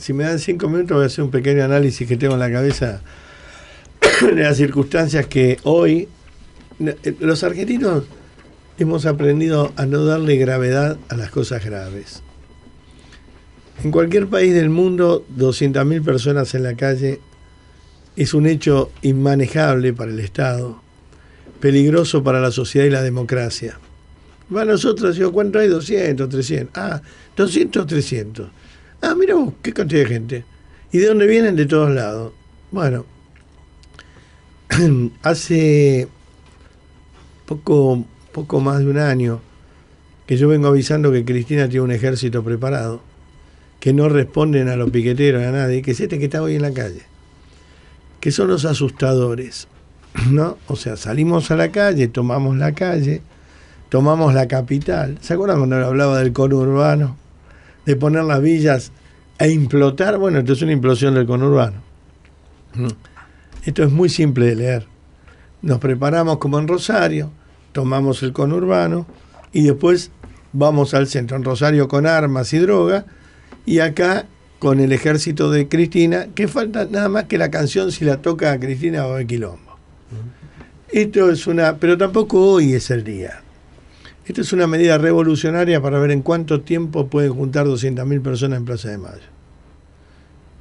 Si me dan cinco minutos voy a hacer un pequeño análisis que tengo en la cabeza de las circunstancias que hoy eh, los argentinos hemos aprendido a no darle gravedad a las cosas graves. En cualquier país del mundo, 200.000 personas en la calle es un hecho inmanejable para el Estado, peligroso para la sociedad y la democracia. Va nosotros, yo, ¿cuánto hay? 200, 300. Ah, 200, 300. Ah, mira vos, qué cantidad de gente. ¿Y de dónde vienen? De todos lados. Bueno, hace poco, poco más de un año que yo vengo avisando que Cristina tiene un ejército preparado, que no responden a los piqueteros, a nadie, que es este que está hoy en la calle, que son los asustadores. ¿no? O sea, salimos a la calle, tomamos la calle, tomamos la capital. ¿Se acuerdan cuando hablaba del conurbano? de poner las villas a e implotar, bueno, esto es una implosión del conurbano. Mm. Esto es muy simple de leer. Nos preparamos como en Rosario, tomamos el conurbano y después vamos al centro. En Rosario con armas y droga y acá con el ejército de Cristina, que falta nada más que la canción si la toca a Cristina o a Quilombo. Mm. Esto es una... Pero tampoco hoy es el día. Esta es una medida revolucionaria para ver en cuánto tiempo pueden juntar 200.000 personas en Plaza de Mayo.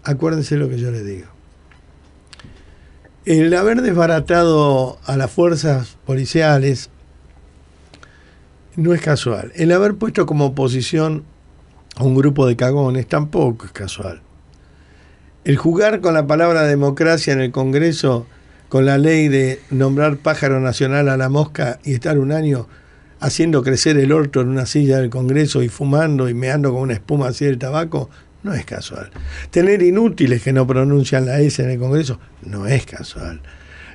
Acuérdense lo que yo les digo. El haber desbaratado a las fuerzas policiales no es casual. El haber puesto como oposición a un grupo de cagones tampoco es casual. El jugar con la palabra democracia en el Congreso, con la ley de nombrar pájaro nacional a la mosca y estar un año haciendo crecer el orto en una silla del Congreso y fumando y meando con una espuma así del tabaco, no es casual. Tener inútiles que no pronuncian la S en el Congreso, no es casual.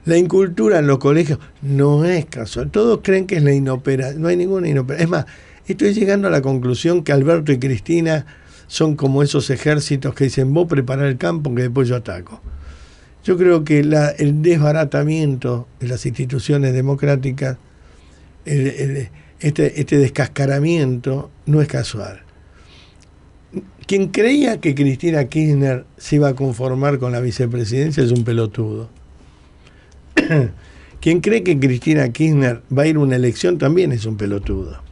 La incultura en los colegios no es casual. Todos creen que es la inoperación No hay ninguna inoperación Es más, estoy llegando a la conclusión que Alberto y Cristina son como esos ejércitos que dicen vos preparar el campo que después yo ataco. Yo creo que la, el desbaratamiento de las instituciones democráticas este, este descascaramiento no es casual. Quien creía que Cristina Kirchner se iba a conformar con la vicepresidencia es un pelotudo. Quien cree que Cristina Kirchner va a ir a una elección también es un pelotudo.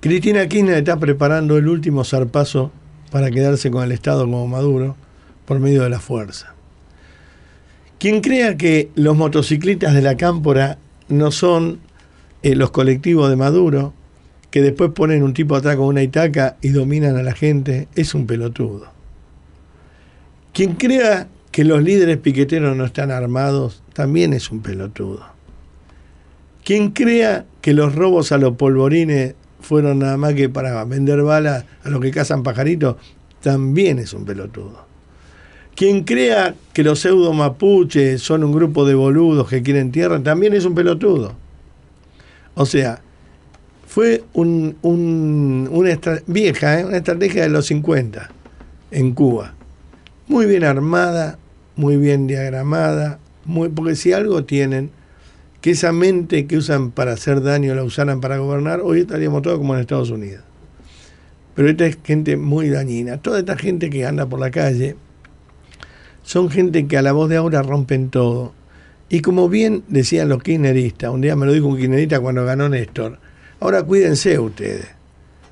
Cristina Kirchner está preparando el último zarpazo para quedarse con el Estado como Maduro por medio de la fuerza. Quien crea que los motociclistas de la cámpora no son eh, los colectivos de Maduro, que después ponen un tipo atrás con una itaca y dominan a la gente, es un pelotudo. Quien crea que los líderes piqueteros no están armados, también es un pelotudo. Quien crea que los robos a los polvorines fueron nada más que para vender balas a los que cazan pajaritos, también es un pelotudo. Quien crea que los pseudo mapuches son un grupo de boludos que quieren tierra, también es un pelotudo. O sea, fue una vieja, ¿eh? una estrategia de los 50 en Cuba. Muy bien armada, muy bien diagramada, muy, porque si algo tienen, que esa mente que usan para hacer daño la usaran para gobernar, hoy estaríamos todos como en Estados Unidos. Pero esta es gente muy dañina. Toda esta gente que anda por la calle son gente que a la voz de ahora rompen todo. Y como bien decían los kirchneristas, un día me lo dijo un kirchnerista cuando ganó Néstor, ahora cuídense ustedes,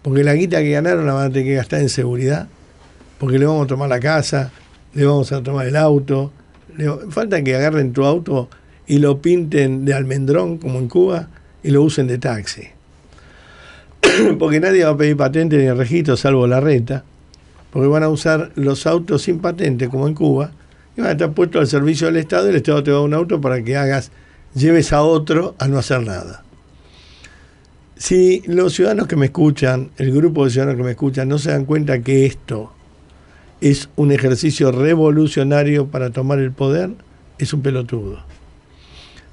porque la guita que ganaron la van a tener que gastar en seguridad, porque le vamos a tomar la casa, le vamos a tomar el auto, falta que agarren tu auto y lo pinten de almendrón, como en Cuba, y lo usen de taxi. porque nadie va a pedir patente ni registro, salvo la reta, porque van a usar los autos sin patente, como en Cuba, y puesto al servicio del Estado, y el Estado te va a un auto para que hagas, lleves a otro a no hacer nada. Si los ciudadanos que me escuchan, el grupo de ciudadanos que me escuchan, no se dan cuenta que esto es un ejercicio revolucionario para tomar el poder, es un pelotudo.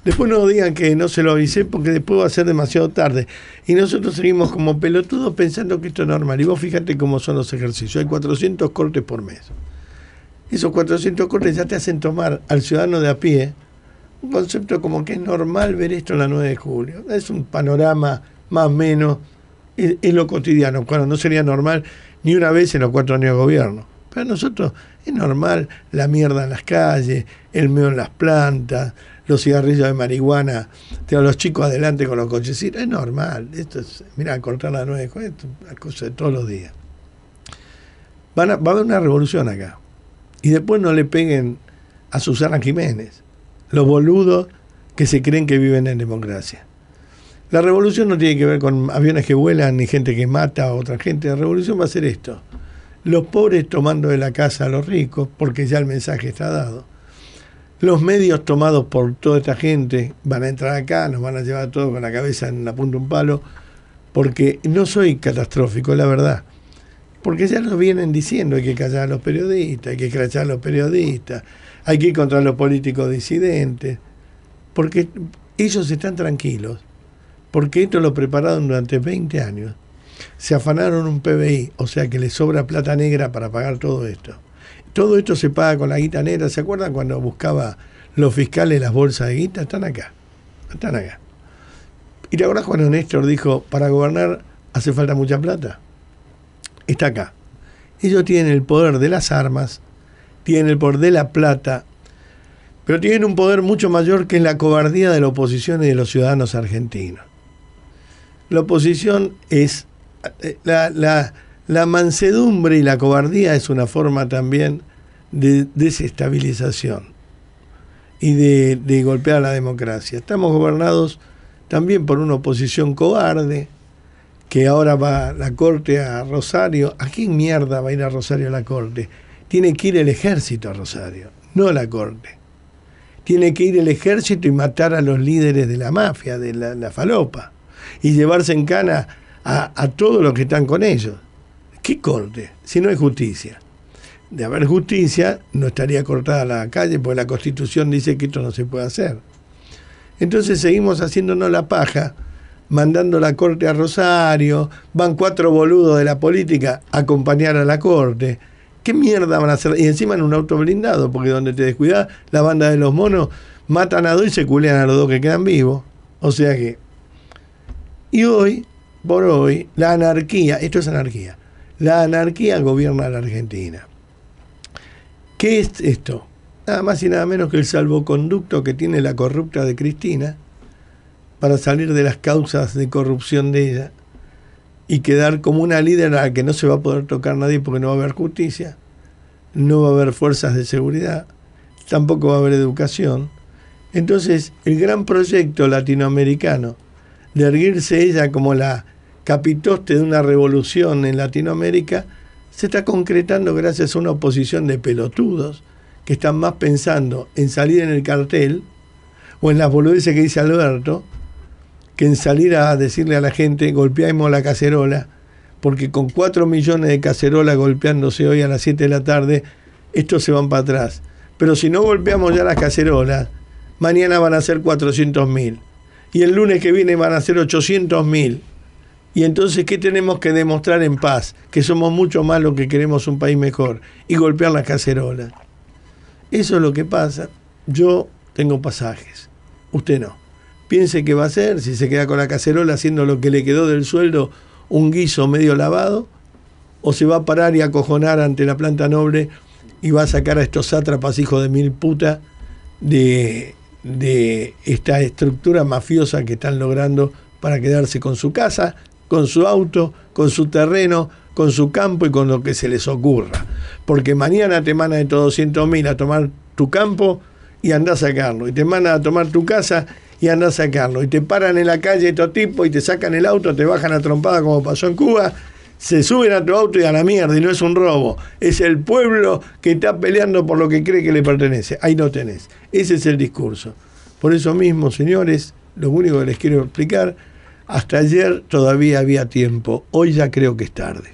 Después no digan que no se lo avisé porque después va a ser demasiado tarde. Y nosotros seguimos como pelotudos pensando que esto es normal. Y vos fíjate cómo son los ejercicios. Hay 400 cortes por mes. Esos 400 cortes ya te hacen tomar al ciudadano de a pie un concepto como que es normal ver esto en la 9 de julio. Es un panorama más o menos, es, lo cotidiano, cuando no sería normal ni una vez en los cuatro años de gobierno. Para nosotros es normal la mierda en las calles, el meo en las plantas, los cigarrillos de marihuana, a los chicos adelante con los cochecitos. Es normal. Esto es, mira, cortar la esto es una cosa de todos los días. va a haber una revolución acá. Y después no le peguen a Susana Jiménez, los boludos que se creen que viven en democracia. La revolución no tiene que ver con aviones que vuelan, ni gente que mata a otra gente. La revolución va a ser esto. Los pobres tomando de la casa a los ricos, porque ya el mensaje está dado. Los medios tomados por toda esta gente van a entrar acá, nos van a llevar a todos con la cabeza en la punta de un palo, porque no soy catastrófico, la verdad porque ya lo vienen diciendo hay que callar a los periodistas, hay que escrachar a los periodistas, hay que ir contra los políticos disidentes, porque ellos están tranquilos, porque esto lo prepararon durante 20 años. Se afanaron un PBI, o sea que les sobra plata negra para pagar todo esto. Todo esto se paga con la guita negra. ¿Se acuerdan cuando buscaba los fiscales las bolsas de guita? Están acá. Están acá. Y ahora Juan Néstor dijo, para gobernar hace falta mucha plata está acá. Ellos tienen el poder de las armas, tienen el poder de la plata, pero tienen un poder mucho mayor que la cobardía de la oposición y de los ciudadanos argentinos. La oposición es eh, la, mansedumbre y la cobardía es una forma también de desestabilización y de, golpear la democracia. Estamos gobernados también por una oposición cobarde, que ahora va la corte a Rosario, ¿a quién mierda va a ir a Rosario la corte? Tiene que ir el ejército a Rosario, no la corte. Tiene que ir el ejército y matar a los líderes de la mafia, de la, falopa, y llevarse en cana a, a todos los que están con ellos. ¿Qué corte? Si no hay justicia de haber justicia, no estaría cortada la calle, porque la Constitución dice que esto no se puede hacer. Entonces seguimos haciéndonos la paja mandando la corte a Rosario, van cuatro boludos de la política a acompañar a la corte. ¿Qué mierda van a hacer? Y encima en un auto blindado, porque donde te descuidas, la banda de los monos matan a dos y se culean a los dos que quedan vivos. O sea que. Y hoy, por hoy, la anarquía, esto es anarquía, la anarquía gobierna a la Argentina. ¿Qué es esto? Nada más y nada menos que el salvoconducto que tiene la corrupta de Cristina para salir de las causas de corrupción de ella y quedar como una líder a la que no se va a poder tocar nadie porque no va a haber justicia, no va a haber fuerzas de seguridad, tampoco va a haber educación. Entonces, el gran proyecto latinoamericano de erguirse ella como la capitoste de una revolución en Latinoamérica se está concretando gracias a una oposición de pelotudos que están más pensando en salir en el cartel o en las boludeces que dice Alberto que en salir a decirle a la gente golpeamos la cacerola, porque con 4 millones de cacerolas golpeándose hoy a las 7 de la tarde, estos se van para atrás. Pero si no golpeamos ya las cacerolas, mañana van a ser 400.000 mil. Y el lunes que viene van a ser 800.000 mil. Y entonces, ¿qué tenemos que demostrar en paz? Que somos mucho más lo que queremos un país mejor. Y golpear las cacerolas. Eso es lo que pasa. Yo tengo pasajes. Usted no piense qué va a hacer, si se queda con la cacerola haciendo lo que le quedó del sueldo, un guiso medio lavado, o se va a parar y acojonar ante la planta noble y va a sacar a estos sátrapas hijos de mil puta de, esta estructura mafiosa que están logrando para quedarse con su casa, con su auto, con su terreno, con su campo y con lo que se les ocurra. Porque mañana te mandan estos 200 mil a tomar tu campo y andás a sacarlo. Y te mandan a tomar tu casa y anda a sacarlo. Y te paran en la calle estos tipos y te sacan el auto, te bajan a trompada como pasó en Cuba, se suben a tu auto y a la mierda, y no es un robo. Es el pueblo que está peleando por lo que cree que le pertenece. Ahí no tenés. Ese es el discurso. Por eso mismo, señores, lo único que les quiero explicar, hasta ayer todavía había tiempo, hoy ya creo que es tarde.